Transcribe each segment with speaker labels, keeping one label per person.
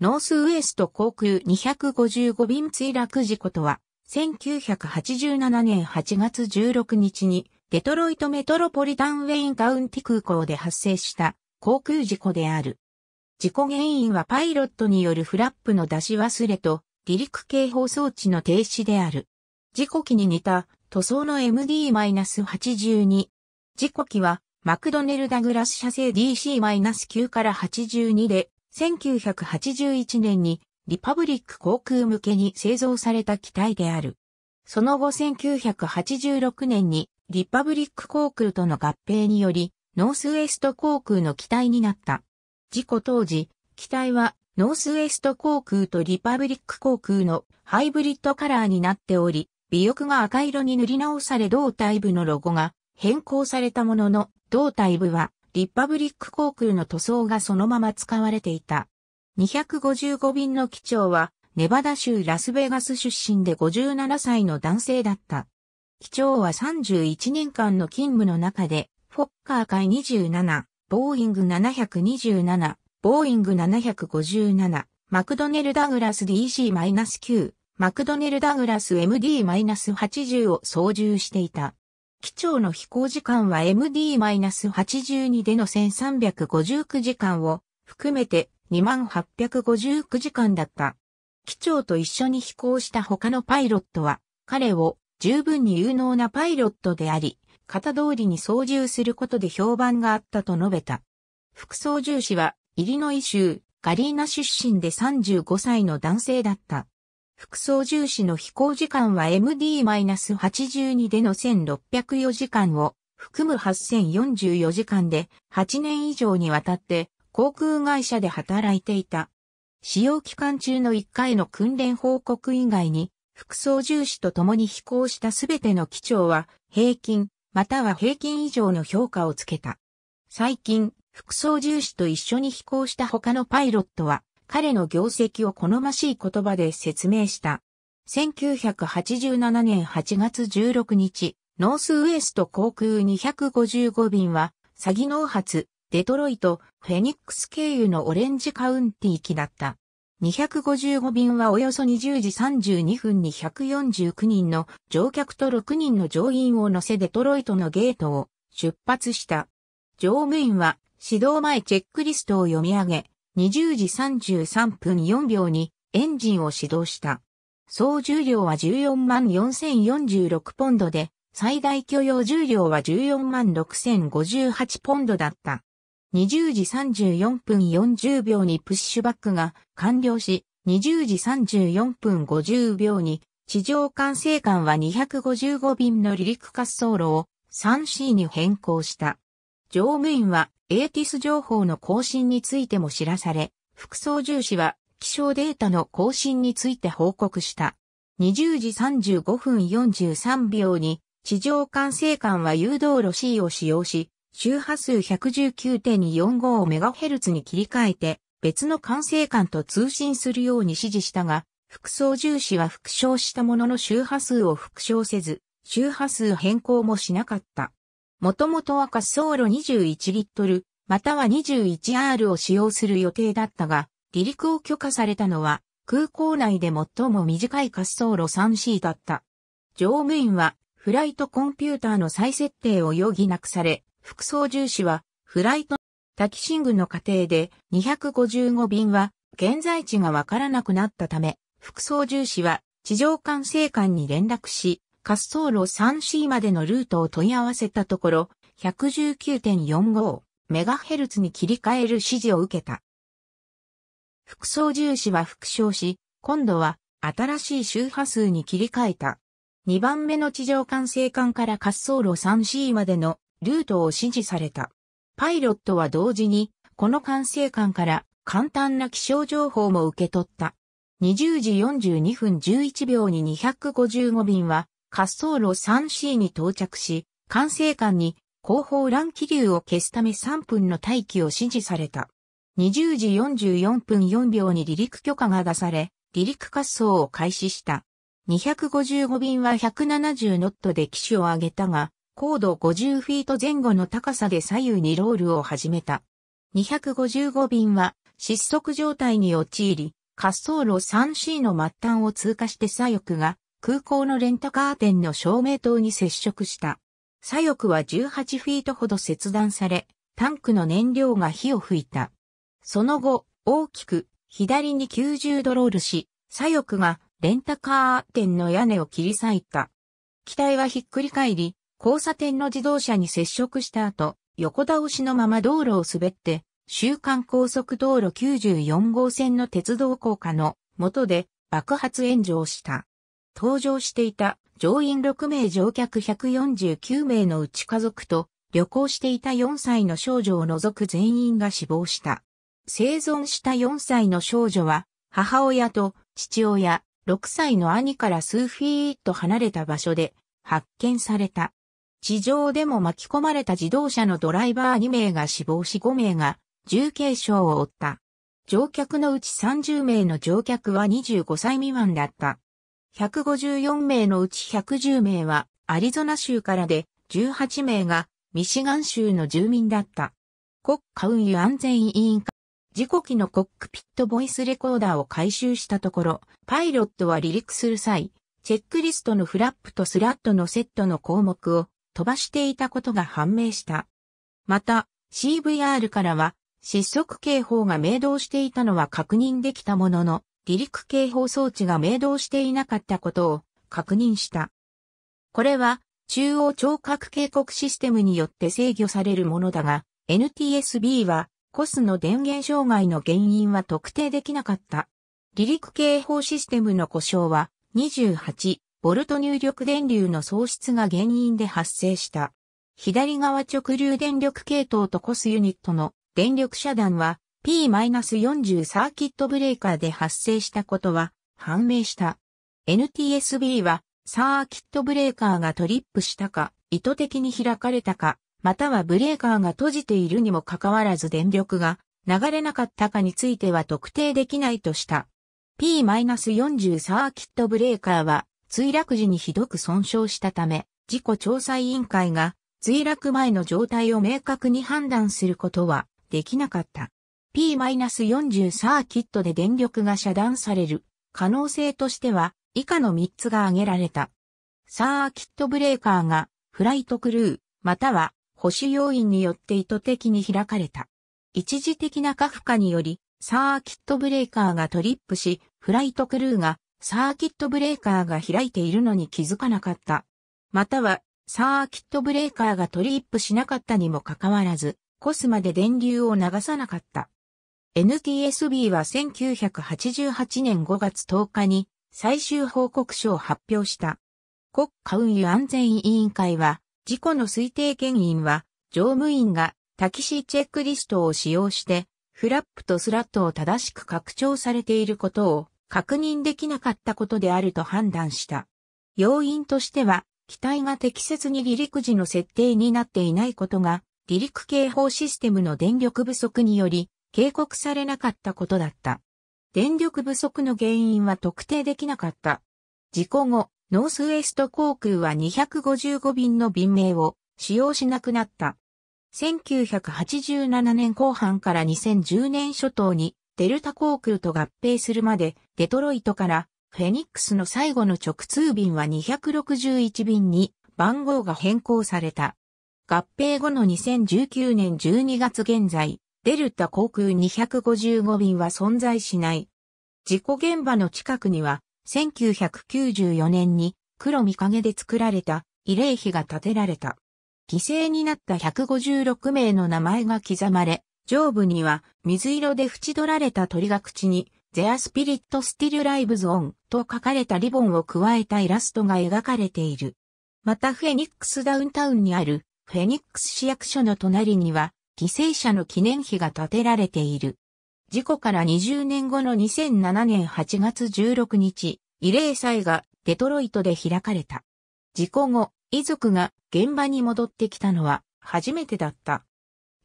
Speaker 1: ノースウエスト航空255便墜落事故とは、1987年8月16日に、デトロイトメトロポリタンウェインカウンティ空港で発生した航空事故である。事故原因はパイロットによるフラップの出し忘れと離陸警報装置の停止である。事故機に似た塗装の MD-82。事故機はマクドネルダグラス社製 DC-9 から82で1981年にリパブリック航空向けに製造された機体である。その後1986年にリパブリック航空との合併によりノースウエスト航空の機体になった。事故当時、機体はノースウエスト航空とリパブリック航空のハイブリッドカラーになっており、尾翼が赤色に塗り直され胴体部のロゴが変更されたものの、胴体部はリッパブリック航空の塗装がそのまま使われていた。255便の機長は、ネバダ州ラスベガス出身で57歳の男性だった。機長は31年間の勤務の中で、フォッカー会27、ボーイング727、ボーイング757、マクドネル・ダグラス DC-9、マクドネル・ダグラス MD-80 を操縦していた。機長の飛行時間は MD-82 での1359時間を含めて2859時間だった。機長と一緒に飛行した他のパイロットは彼を十分に有能なパイロットであり、型通りに操縦することで評判があったと述べた。副操縦士はイリノイ州ガリーナ出身で35歳の男性だった。副操縦士の飛行時間は MD-82 での1604時間を含む8044時間で8年以上にわたって航空会社で働いていた。使用期間中の1回の訓練報告以外に副操縦士と共に飛行したすべての機長は平均または平均以上の評価をつけた。最近、副操縦士と一緒に飛行した他のパイロットは彼の業績を好ましい言葉で説明した。1987年8月16日、ノースウエスト航空255便は、詐欺脳発、デトロイト、フェニックス経由のオレンジカウンティ行きだった。255便はおよそ20時32分に149人の乗客と6人の乗員を乗せデトロイトのゲートを出発した。乗務員は指導前チェックリストを読み上げ、20時33分4秒にエンジンを始動した。総重量は14万4046ポンドで、最大許容重量は14万6058ポンドだった。20時34分40秒にプッシュバックが完了し、20時34分50秒に地上管制官は255便の離陸滑走路を 3C に変更した。乗務員はエーティス情報の更新についても知らされ、副操縦士は気象データの更新について報告した。20時35分43秒に地上管制官は誘導路 C を使用し、周波数119.245をメガヘルツに切り替えて、別の管制官と通信するように指示したが、副操縦士は復唱したものの周波数を復唱せず、周波数変更もしなかった。もともとは滑走路21リットル、または 21R を使用する予定だったが、離陸を許可されたのは、空港内で最も短い滑走路 3C だった。乗務員は、フライトコンピューターの再設定を余儀なくされ、副操縦士は、フライト、タキシングの過程で255便は、現在地がわからなくなったため、副操縦士は、地上管制官に連絡し、滑走路 3C までのルートを問い合わせたところ、1 1 9 4 5ヘルツに切り替える指示を受けた。副操縦士は復唱し、今度は新しい周波数に切り替えた。2番目の地上管制管から滑走路 3C までのルートを指示された。パイロットは同時に、この管制官から簡単な気象情報も受け取った。20時42分11秒に255便は滑走路 3C に到着し、管制官に後方乱気流を消すため3分の待機を指示された。20時44分4秒に離陸許可が出され、離陸滑走を開始した。255便は170ノットで機種を上げたが、高度50フィート前後の高さで左右にロールを始めた。255便は失速状態に陥り、滑走路 3C の末端を通過して左翼が空港のレンタカー店の照明灯に接触した。左翼は18フィートほど切断され、タンクの燃料が火を吹いた。その後、大きく左に90ドロールし、左翼がレンタカー店の屋根を切り裂いた。機体はひっくり返り、交差点の自動車に接触した後、横倒しのまま道路を滑って、週刊高速道路94号線の鉄道高架の元で爆発炎上した。搭乗していた乗員6名乗客149名のうち家族と旅行していた4歳の少女を除く全員が死亡した。生存した4歳の少女は母親と父親、6歳の兄から数フィート離れた場所で発見された。地上でも巻き込まれた自動車のドライバー2名が死亡し5名が重軽傷を負った。乗客のうち30名の乗客は25歳未満だった。154名のうち110名はアリゾナ州からで、18名がミシガン州の住民だった。国家運輸安全委員会。事故機のコックピットボイスレコーダーを回収したところ、パイロットは離陸する際、チェックリストのフラップとスラットのセットの項目を飛ばしていたことが判明した。また、CVR からは失速警報が明動していたのは確認できたものの、離陸警報装置が明動していなかったことを確認した。これは中央聴覚警告システムによって制御されるものだが、NTSB はコスの電源障害の原因は特定できなかった。離陸警報システムの故障は28ボルト入力電流の喪失が原因で発生した。左側直流電力系統とコスユニットの電力遮断は P-40 サーキットブレーカーで発生したことは判明した。NTSB はサーキットブレーカーがトリップしたか、意図的に開かれたか、またはブレーカーが閉じているにもかかわらず電力が流れなかったかについては特定できないとした。P-40 サーキットブレーカーは墜落時にひどく損傷したため、事故調査委員会が墜落前の状態を明確に判断することはできなかった。P-40 サーキットで電力が遮断される可能性としては以下の3つが挙げられた。サーキットブレーカーがフライトクルーまたは保守要因によって意図的に開かれた。一時的な過負荷によりサーキットブレーカーがトリップしフライトクルーがサーキットブレーカーが開いているのに気づかなかった。またはサーキットブレーカーがトリップしなかったにもかかわらず、コスまで電流を流さなかった。NTSB は1988年5月10日に最終報告書を発表した。国家運輸安全委員会は、事故の推定原因は、乗務員がタキシーチェックリストを使用して、フラップとスラットを正しく拡張されていることを確認できなかったことであると判断した。要因としては、機体が適切に離陸時の設定になっていないことが、離陸警報システムの電力不足により警告されなかったことだった。電力不足の原因は特定できなかった。事故後、ノースウェスト航空は255便の便名を使用しなくなった。1987年後半から2010年初頭にデルタ航空と合併するまでデトロイトからフェニックスの最後の直通便は261便に番号が変更された。合併後の2019年12月現在、デルタ航空255便は存在しない。事故現場の近くには、1994年に黒見影で作られた慰霊碑が建てられた。犠牲になった156名の名前が刻まれ、上部には水色で縁取られた鳥が口に、ゼアスピリットスティルライブゾーンと書かれたリボンを加えたイラストが描かれている。またフェニックスダウンタウンにあるフェニックス市役所の隣には犠牲者の記念碑が建てられている。事故から20年後の2007年8月16日、慰霊祭がデトロイトで開かれた。事故後、遺族が現場に戻ってきたのは初めてだった。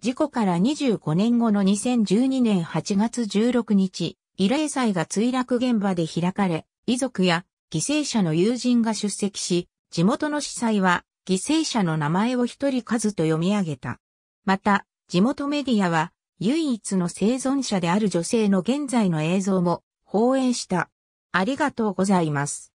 Speaker 1: 事故から25年後の2012年8月16日、慰霊祭が墜落現場で開かれ、遺族や犠牲者の友人が出席し、地元の司祭は犠牲者の名前を一人数と読み上げた。また、地元メディアは唯一の生存者である女性の現在の映像も放映した。ありがとうございます。